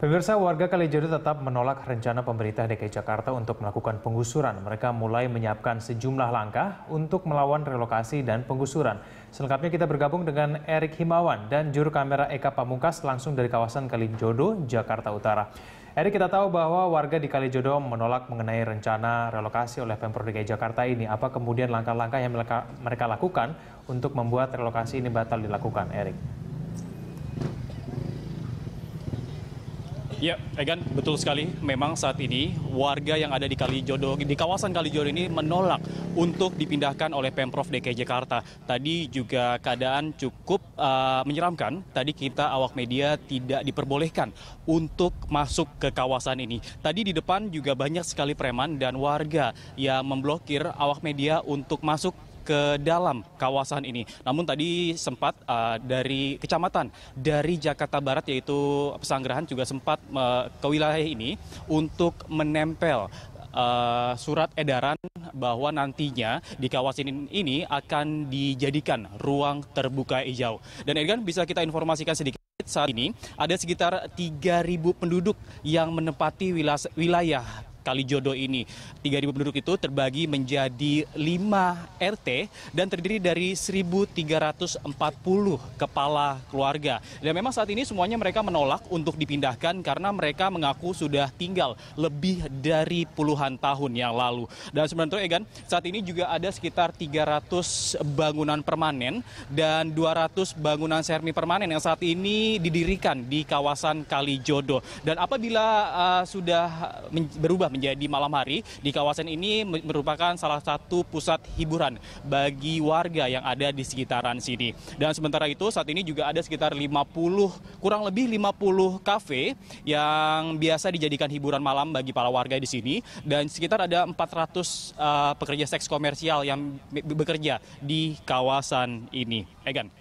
Pemirsa warga Kalijodo tetap menolak rencana pemerintah DKI Jakarta untuk melakukan penggusuran. Mereka mulai menyiapkan sejumlah langkah untuk melawan relokasi dan penggusuran. Selengkapnya kita bergabung dengan Erik Himawan dan juru kamera Eka Pamungkas langsung dari kawasan Kalijodo, Jakarta Utara. Erik, kita tahu bahwa warga di Kalijodo menolak mengenai rencana relokasi oleh Pemprov DKI Jakarta ini. Apa kemudian langkah-langkah yang mereka lakukan untuk membuat relokasi ini batal dilakukan, Erik? Ya, Egan, betul sekali. Memang saat ini warga yang ada di Kalijodo, di kawasan Kalijodo ini menolak untuk dipindahkan oleh Pemprov DKI Jakarta. Tadi juga keadaan cukup uh, menyeramkan. Tadi kita awak media tidak diperbolehkan untuk masuk ke kawasan ini. Tadi di depan juga banyak sekali preman dan warga yang memblokir awak media untuk masuk ke dalam kawasan ini. Namun tadi sempat uh, dari kecamatan dari Jakarta Barat yaitu Pesanggerahan juga sempat uh, ke wilayah ini untuk menempel uh, surat edaran bahwa nantinya di kawasan ini akan dijadikan ruang terbuka hijau. Dan Edgan bisa kita informasikan sedikit saat ini ada sekitar 3.000 penduduk yang menempati wilayah kalijodo ini. 3.000 penduduk itu terbagi menjadi 5 RT dan terdiri dari 1.340 kepala keluarga. Dan memang saat ini semuanya mereka menolak untuk dipindahkan karena mereka mengaku sudah tinggal lebih dari puluhan tahun yang lalu. Dan sebenarnya Egan, saat ini juga ada sekitar 300 bangunan permanen dan 200 bangunan sermi permanen yang saat ini didirikan di kawasan Kalijodo. Dan apabila uh, sudah berubah menjadi menjadi malam hari di kawasan ini merupakan salah satu pusat hiburan bagi warga yang ada di sekitaran sini. Dan sementara itu saat ini juga ada sekitar 50 kurang lebih 50 kafe yang biasa dijadikan hiburan malam bagi para warga di sini dan sekitar ada 400 uh, eh, pekerja seks komersial yang bekerja di kawasan ini. Egan.